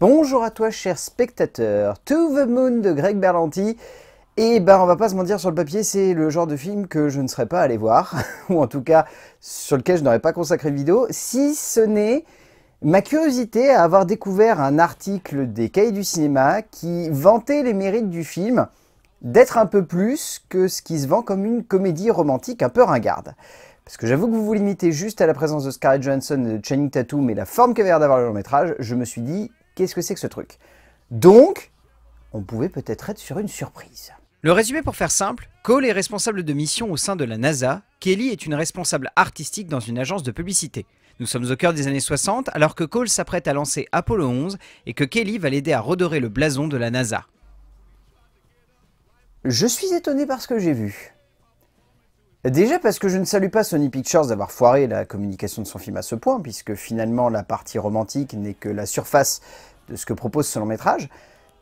Bonjour à toi cher spectateur, To the Moon de Greg Berlanti. Et eh ben on va pas se mentir sur le papier, c'est le genre de film que je ne serais pas allé voir, ou en tout cas sur lequel je n'aurais pas consacré de vidéo, si ce n'est ma curiosité à avoir découvert un article des cahiers du cinéma qui vantait les mérites du film d'être un peu plus que ce qui se vend comme une comédie romantique un peu ringarde. Parce que j'avoue que vous vous limitez juste à la présence de Scarlett Johansson et de Channing Tatum mais la forme qu'avait l'air d'avoir le long métrage, je me suis dit, Qu'est-ce que c'est que ce truc Donc, on pouvait peut-être être sur une surprise. Le résumé pour faire simple, Cole est responsable de mission au sein de la NASA, Kelly est une responsable artistique dans une agence de publicité. Nous sommes au cœur des années 60 alors que Cole s'apprête à lancer Apollo 11 et que Kelly va l'aider à redorer le blason de la NASA. Je suis étonné par ce que j'ai vu. Déjà parce que je ne salue pas Sony Pictures d'avoir foiré la communication de son film à ce point, puisque finalement la partie romantique n'est que la surface de ce que propose ce long métrage.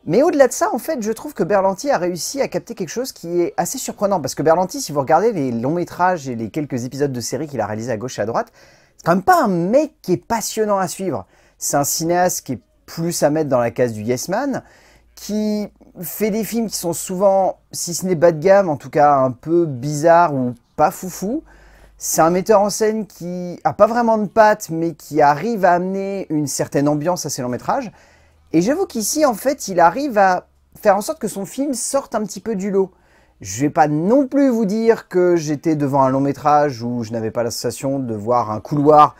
Mais au-delà de ça, en fait, je trouve que Berlanti a réussi à capter quelque chose qui est assez surprenant. Parce que Berlanti, si vous regardez les longs métrages et les quelques épisodes de séries qu'il a réalisés à gauche et à droite, c'est quand même pas un mec qui est passionnant à suivre. C'est un cinéaste qui est plus à mettre dans la case du Yes Man, qui fait des films qui sont souvent, si ce n'est bas de gamme, en tout cas un peu bizarre ou pas foufou. C'est un metteur en scène qui a pas vraiment de pattes, mais qui arrive à amener une certaine ambiance à ses longs métrages. Et j'avoue qu'ici, en fait, il arrive à faire en sorte que son film sorte un petit peu du lot. Je ne vais pas non plus vous dire que j'étais devant un long métrage où je n'avais pas la sensation de voir un couloir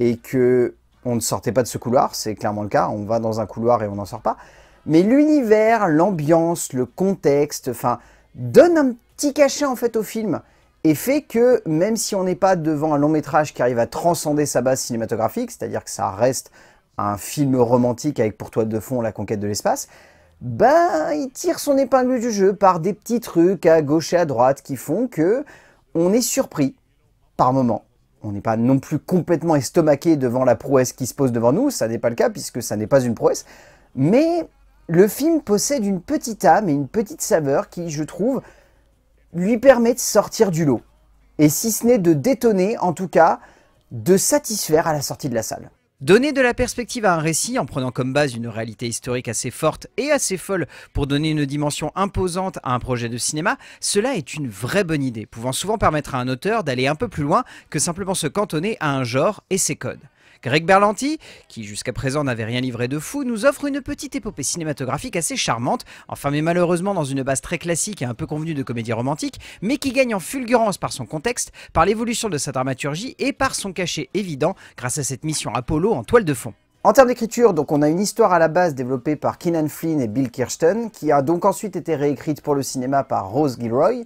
et que on ne sortait pas de ce couloir, c'est clairement le cas, on va dans un couloir et on n'en sort pas. Mais l'univers, l'ambiance, le contexte, enfin, donne un petit cachet en fait au film et fait que même si on n'est pas devant un long métrage qui arrive à transcender sa base cinématographique, c'est-à-dire que ça reste un film romantique avec pour toi de fond la conquête de l'espace, ben il tire son épingle du jeu par des petits trucs à gauche et à droite qui font que on est surpris par moment. On n'est pas non plus complètement estomaqué devant la prouesse qui se pose devant nous, ça n'est pas le cas puisque ça n'est pas une prouesse, mais le film possède une petite âme et une petite saveur qui, je trouve, lui permet de sortir du lot. Et si ce n'est de détonner, en tout cas, de satisfaire à la sortie de la salle. Donner de la perspective à un récit en prenant comme base une réalité historique assez forte et assez folle pour donner une dimension imposante à un projet de cinéma, cela est une vraie bonne idée, pouvant souvent permettre à un auteur d'aller un peu plus loin que simplement se cantonner à un genre et ses codes. Greg Berlanti, qui jusqu'à présent n'avait rien livré de fou, nous offre une petite épopée cinématographique assez charmante, enfin mais malheureusement dans une base très classique et un peu convenue de comédie romantique, mais qui gagne en fulgurance par son contexte, par l'évolution de sa dramaturgie et par son cachet évident grâce à cette mission Apollo en toile de fond. En termes d'écriture, donc on a une histoire à la base développée par Keenan Flynn et Bill Kirsten, qui a donc ensuite été réécrite pour le cinéma par Rose Gilroy.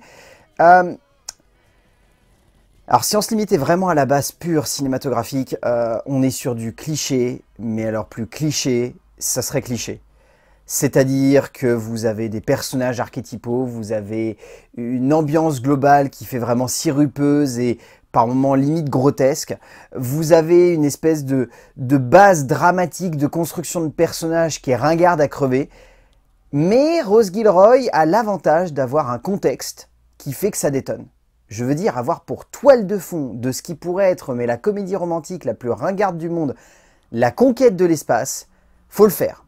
Euh, alors si on se limitait vraiment à la base pure cinématographique, euh, on est sur du cliché, mais alors plus cliché, ça serait cliché. C'est-à-dire que vous avez des personnages archétypaux, vous avez une ambiance globale qui fait vraiment sirupeuse et par moments limite grotesque. Vous avez une espèce de, de base dramatique de construction de personnages qui est ringarde à crever. Mais Rose Gilroy a l'avantage d'avoir un contexte qui fait que ça détonne je veux dire avoir pour toile de fond de ce qui pourrait être mais la comédie romantique la plus ringarde du monde, la conquête de l'espace, faut le faire.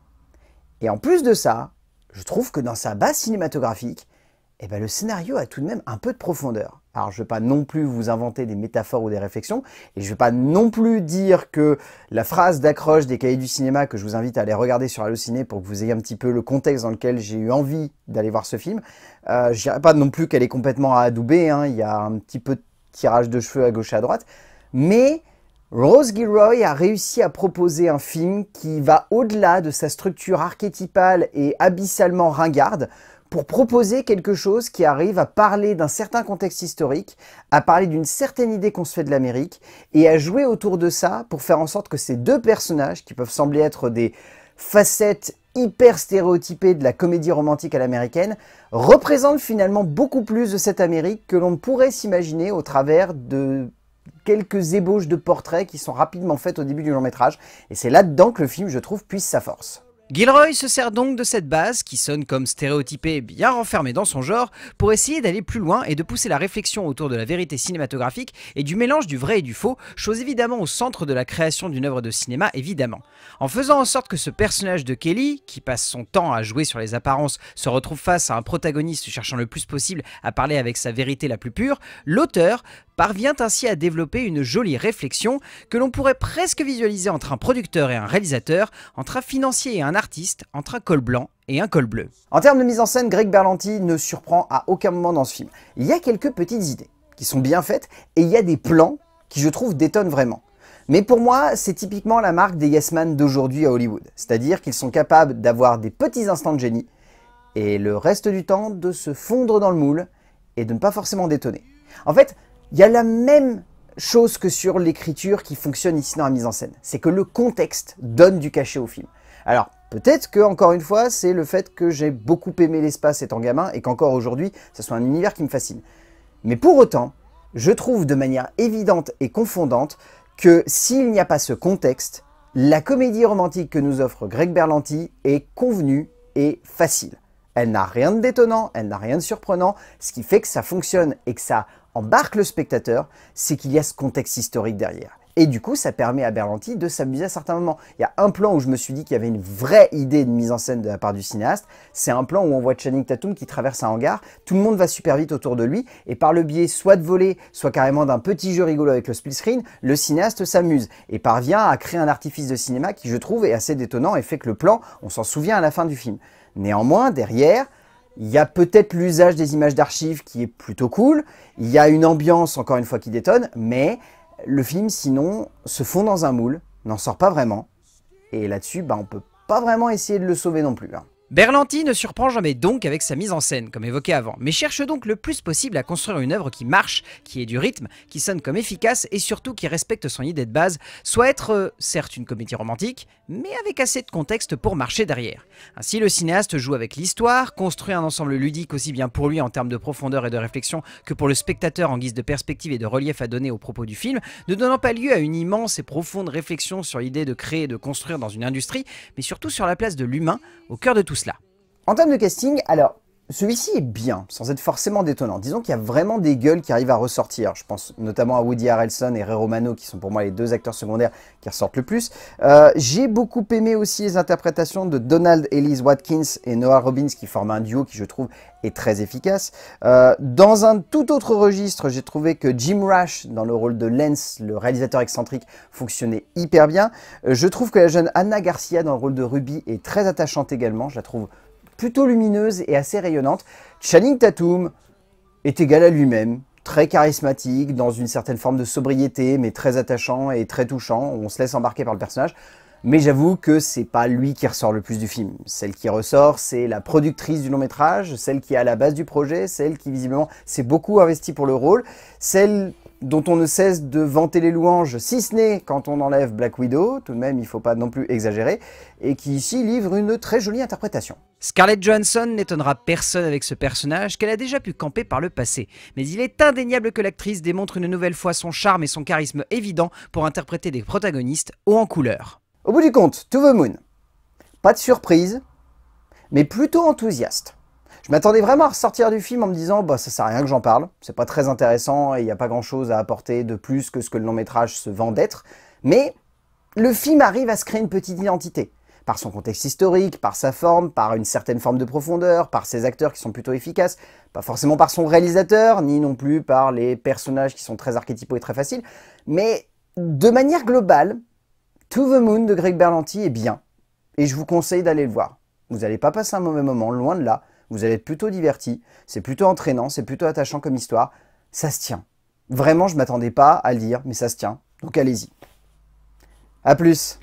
Et en plus de ça, je trouve que dans sa base cinématographique, eh ben, le scénario a tout de même un peu de profondeur. Alors je ne vais pas non plus vous inventer des métaphores ou des réflexions, et je ne vais pas non plus dire que la phrase d'accroche des cahiers du cinéma que je vous invite à aller regarder sur Allociné pour que vous ayez un petit peu le contexte dans lequel j'ai eu envie d'aller voir ce film, euh, je ne dirais pas non plus qu'elle est complètement adoubée, hein. il y a un petit peu de tirage de cheveux à gauche et à droite, mais Rose Gilroy a réussi à proposer un film qui va au-delà de sa structure archétypale et abyssalement ringarde pour proposer quelque chose qui arrive à parler d'un certain contexte historique, à parler d'une certaine idée qu'on se fait de l'Amérique, et à jouer autour de ça pour faire en sorte que ces deux personnages, qui peuvent sembler être des facettes hyper stéréotypées de la comédie romantique à l'américaine, représentent finalement beaucoup plus de cette Amérique que l'on pourrait s'imaginer au travers de quelques ébauches de portraits qui sont rapidement faites au début du long métrage. Et c'est là-dedans que le film, je trouve, puisse sa force. Gilroy se sert donc de cette base, qui sonne comme stéréotypée bien renfermée dans son genre, pour essayer d'aller plus loin et de pousser la réflexion autour de la vérité cinématographique et du mélange du vrai et du faux, chose évidemment au centre de la création d'une œuvre de cinéma, évidemment. En faisant en sorte que ce personnage de Kelly, qui passe son temps à jouer sur les apparences, se retrouve face à un protagoniste cherchant le plus possible à parler avec sa vérité la plus pure, l'auteur parvient ainsi à développer une jolie réflexion que l'on pourrait presque visualiser entre un producteur et un réalisateur, entre un financier et un artiste entre un col blanc et un col bleu. En termes de mise en scène, Greg Berlanti ne surprend à aucun moment dans ce film. Il y a quelques petites idées qui sont bien faites et il y a des plans qui je trouve détonnent vraiment. Mais pour moi, c'est typiquement la marque des Yes Man d'aujourd'hui à Hollywood. C'est-à-dire qu'ils sont capables d'avoir des petits instants de génie et le reste du temps de se fondre dans le moule et de ne pas forcément détonner. En fait, il y a la même chose que sur l'écriture qui fonctionne ici dans la mise en scène. C'est que le contexte donne du cachet au film. Alors, Peut-être que, encore une fois, c'est le fait que j'ai beaucoup aimé l'espace étant gamin et qu'encore aujourd'hui, ce soit un univers qui me fascine. Mais pour autant, je trouve de manière évidente et confondante que s'il n'y a pas ce contexte, la comédie romantique que nous offre Greg Berlanti est convenue et facile. Elle n'a rien de détonnant, elle n'a rien de surprenant, ce qui fait que ça fonctionne et que ça embarque le spectateur, c'est qu'il y a ce contexte historique derrière. Et du coup, ça permet à Berlanti de s'amuser à certains moments. Il y a un plan où je me suis dit qu'il y avait une vraie idée de mise en scène de la part du cinéaste. C'est un plan où on voit Channing Tatum qui traverse un hangar. Tout le monde va super vite autour de lui. Et par le biais soit de voler, soit carrément d'un petit jeu rigolo avec le split screen, le cinéaste s'amuse et parvient à créer un artifice de cinéma qui, je trouve, est assez détonnant et fait que le plan, on s'en souvient à la fin du film. Néanmoins, derrière, il y a peut-être l'usage des images d'archives qui est plutôt cool. Il y a une ambiance, encore une fois, qui détonne, mais le film, sinon, se fond dans un moule, n'en sort pas vraiment, et là-dessus, bah, on peut pas vraiment essayer de le sauver non plus. Hein. Berlanti ne surprend jamais donc avec sa mise en scène, comme évoqué avant, mais cherche donc le plus possible à construire une œuvre qui marche, qui ait du rythme, qui sonne comme efficace et surtout qui respecte son idée de base, soit être, euh, certes, une comédie romantique, mais avec assez de contexte pour marcher derrière. Ainsi, le cinéaste joue avec l'histoire, construit un ensemble ludique aussi bien pour lui en termes de profondeur et de réflexion que pour le spectateur en guise de perspective et de relief à donner au propos du film, ne donnant pas lieu à une immense et profonde réflexion sur l'idée de créer et de construire dans une industrie, mais surtout sur la place de l'humain au cœur de tout en termes de casting, alors celui-ci est bien, sans être forcément détonnant. Disons qu'il y a vraiment des gueules qui arrivent à ressortir. Je pense notamment à Woody Harrelson et Ray Romano, qui sont pour moi les deux acteurs secondaires qui ressortent le plus. Euh, j'ai beaucoup aimé aussi les interprétations de Donald Elise Watkins et Noah Robbins, qui forment un duo qui, je trouve, est très efficace. Euh, dans un tout autre registre, j'ai trouvé que Jim Rash, dans le rôle de Lance, le réalisateur excentrique, fonctionnait hyper bien. Euh, je trouve que la jeune Anna Garcia, dans le rôle de Ruby, est très attachante également. Je la trouve plutôt lumineuse et assez rayonnante. Channing Tatum est égal à lui-même, très charismatique, dans une certaine forme de sobriété, mais très attachant et très touchant. On se laisse embarquer par le personnage. Mais j'avoue que c'est pas lui qui ressort le plus du film. Celle qui ressort, c'est la productrice du long métrage, celle qui est à la base du projet, celle qui visiblement s'est beaucoup investie pour le rôle, celle dont on ne cesse de vanter les louanges, si ce n'est quand on enlève Black Widow, tout de même il ne faut pas non plus exagérer, et qui ici livre une très jolie interprétation. Scarlett Johansson n'étonnera personne avec ce personnage qu'elle a déjà pu camper par le passé, mais il est indéniable que l'actrice démontre une nouvelle fois son charme et son charisme évident pour interpréter des protagonistes haut en couleur. Au bout du compte, To the Moon. Pas de surprise, mais plutôt enthousiaste. Je m'attendais vraiment à ressortir du film en me disant bah ça sert à rien que j'en parle, c'est pas très intéressant et il n'y a pas grand chose à apporter de plus que ce que le long métrage se vend d'être, mais le film arrive à se créer une petite identité par son contexte historique, par sa forme, par une certaine forme de profondeur, par ses acteurs qui sont plutôt efficaces, pas forcément par son réalisateur, ni non plus par les personnages qui sont très archétypaux et très faciles, mais de manière globale, To the Moon de Greg Berlanti est bien, et je vous conseille d'aller le voir. Vous n'allez pas passer un mauvais moment, loin de là, vous allez être plutôt diverti, c'est plutôt entraînant, c'est plutôt attachant comme histoire, ça se tient. Vraiment, je ne m'attendais pas à le dire, mais ça se tient. Donc allez-y. A plus